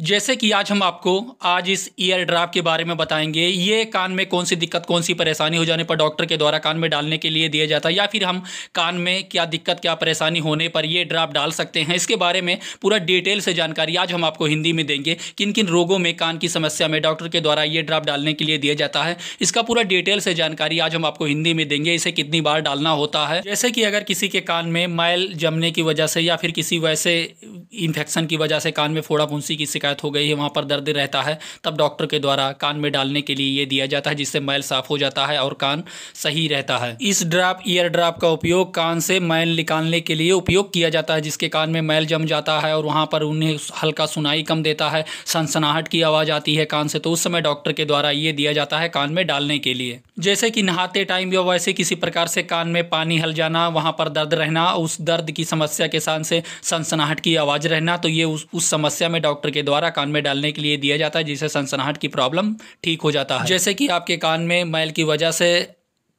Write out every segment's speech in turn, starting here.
जैसे कि आज हम आपको आज इस ईयर ड्राप के बारे में बताएंगे ये कान में कौन सी दिक्कत कौन सी परेशानी हो जाने पर डॉक्टर के द्वारा कान में डालने के लिए दिया जाता है या फिर हम कान में क्या दिक्कत क्या परेशानी होने पर ये ड्राप डाल सकते हैं इसके बारे में पूरा डिटेल से जानकारी आज हम आपको हिंदी में देंगे किन किन रोगों में कान की समस्या में डॉक्टर के द्वारा ये ड्राप डालने के लिए दिया जाता है इसका पूरा डिटेल से जानकारी आज हम आपको हिंदी में देंगे इसे कितनी बार डालना होता है जैसे कि अगर किसी के कान में मैल जमने की वजह से या फिर किसी वैसे इन्फेक्शन की वजह से कान में फोड़ा फुंसी की शिकायत हो गई है वहाँ पर दर्द रहता है तब डॉक्टर के द्वारा कान में डालने के लिए ये दिया जाता है जिससे मैल साफ हो जाता है और कान सही रहता है इस ड्राप ईयर ड्राप का उपयोग कान से मैल निकालने के लिए उपयोग किया जाता है जिसके कान में मैल जम जाता है और वहाँ पर उन्हें हल्का सुनाई कम देता है सनसनाहट की आवाज़ आती है कान से तो उस समय डॉक्टर के द्वारा ये दिया जाता है कान में डालने के लिए जैसे कि नहाते टाइम या वैसे किसी प्रकार से कान में पानी हल जाना वहाँ पर दर्द रहना उस दर्द की समस्या के साथ से सनसनाहट की आवाज़ रहना तो ये उस, उस समस्या में डॉक्टर के द्वारा द्वारा कान में डालने के लिए दिया जाता है जिससे सनसनाहट की प्रॉब्लम ठीक हो जाता है हाँ जैसे कि आपके कान में मैल की वजह से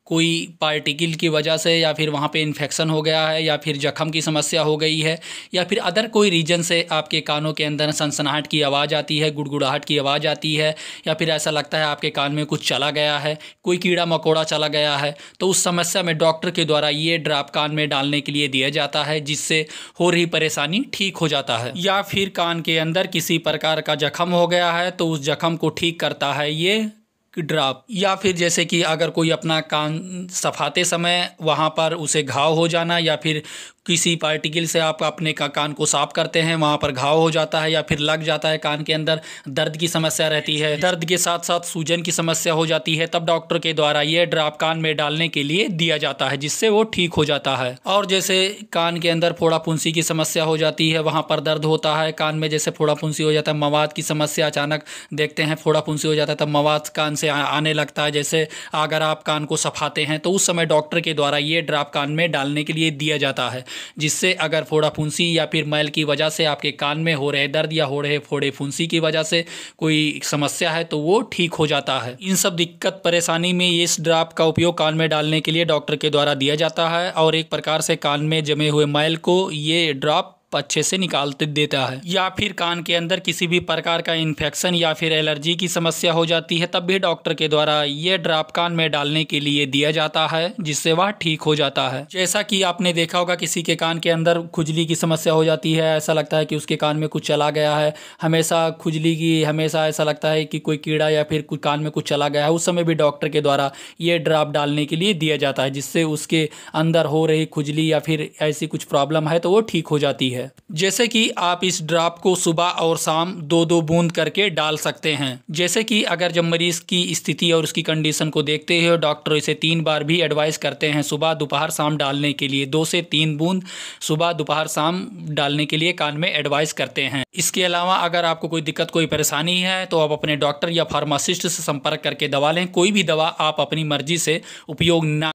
कोई पार्टिकल की वजह से या फिर वहाँ पे इन्फेक्शन हो गया है या फिर जख्म की समस्या हो गई है या फिर अदर कोई रीजन से आपके कानों के अंदर सनसनाहट की आवाज़ आती है गुड़गुड़ाहट की आवाज़ आती है या फिर ऐसा लगता है आपके कान में कुछ चला गया है कोई कीड़ा मकोड़ा चला गया है तो उस समस्या में डॉक्टर के द्वारा ये ड्राप कान में डालने के लिए दिया जाता है जिससे हो रही परेशानी ठीक हो जाता है या फिर कान के अंदर किसी प्रकार का ज़ख़म हो गया है तो उस जख्म को ठीक करता है ये ड्राप या फिर जैसे कि अगर कोई अपना कान सफाते समय वहाँ पर उसे घाव हो जाना या फिर किसी पार्टिकल से आप अपने का कान को साफ करते हैं वहाँ पर घाव हो जाता है या फिर लग जाता है कान के अंदर दर्द की समस्या रहती है दर्द के साथ साथ सूजन की समस्या हो जाती है तब डॉक्टर के द्वारा ये ड्राप कान में डालने के लिए दिया जाता है जिससे वो ठीक हो जाता है और जैसे कान के अंदर फोड़ा पुंसी की समस्या हो जाती है वहाँ पर दर्द होता है कान में जैसे फोड़ा पुंसी हो जाता है मवाद की समस्या अचानक देखते हैं फोड़ा पुंसी हो जाता है तब मवाद कान से आने लगता है जैसे अगर आप कान को सफाते हैं तो उस समय डॉक्टर के द्वारा ये ड्राप कान में डालने के लिए दिया जाता है जिससे अगर फोड़ा फुंसी या फिर मैल की वजह से आपके कान में हो रहे दर्द या हो रहे फोड़े फुंसी की वजह से कोई समस्या है तो वो ठीक हो जाता है इन सब दिक्कत परेशानी में इस ड्राप का उपयोग कान में डालने के लिए डॉक्टर के द्वारा दिया जाता है और एक प्रकार से कान में जमे हुए मैल को ये ड्राप अच्छे से निकालते देता है या फिर कान के अंदर किसी भी प्रकार का इन्फेक्शन या फिर एलर्जी की समस्या हो जाती है तब भी डॉक्टर के द्वारा ये ड्राप कान में डालने के लिए दिया जाता है जिससे वह ठीक हो जाता है जैसा कि आपने देखा होगा किसी के कान के अंदर खुजली की समस्या हो जाती है ऐसा लगता है कि उसके कान में कुछ चला गया है हमेशा खुजली की हमेशा ऐसा लगता है कि कोई कीड़ा या फिर कुछ कान में कुछ चला गया है उस समय भी डॉक्टर के द्वारा ये ड्राप डालने के लिए दिया जाता है जिससे उसके अंदर हो रही खुजली या फिर ऐसी कुछ प्रॉब्लम है तो वो ठीक हो जाती है है जैसे कि आप इस ड्राप को सुबह और शाम दो दो बूंद करके डाल सकते हैं जैसे कि अगर जब मरीज की स्थिति और उसकी कंडीशन को देखते हुए डॉक्टर इसे तीन बार भी एडवाइस करते हैं सुबह दोपहर शाम डालने के लिए दो से तीन बूंद सुबह दोपहर शाम डालने के लिए कान में एडवाइस करते हैं इसके अलावा अगर आपको कोई दिक्कत कोई परेशानी है तो आप अपने डॉक्टर या फार्मासिस्ट से संपर्क करके दवा लें कोई भी दवा आप अपनी मर्जी से उपयोग ना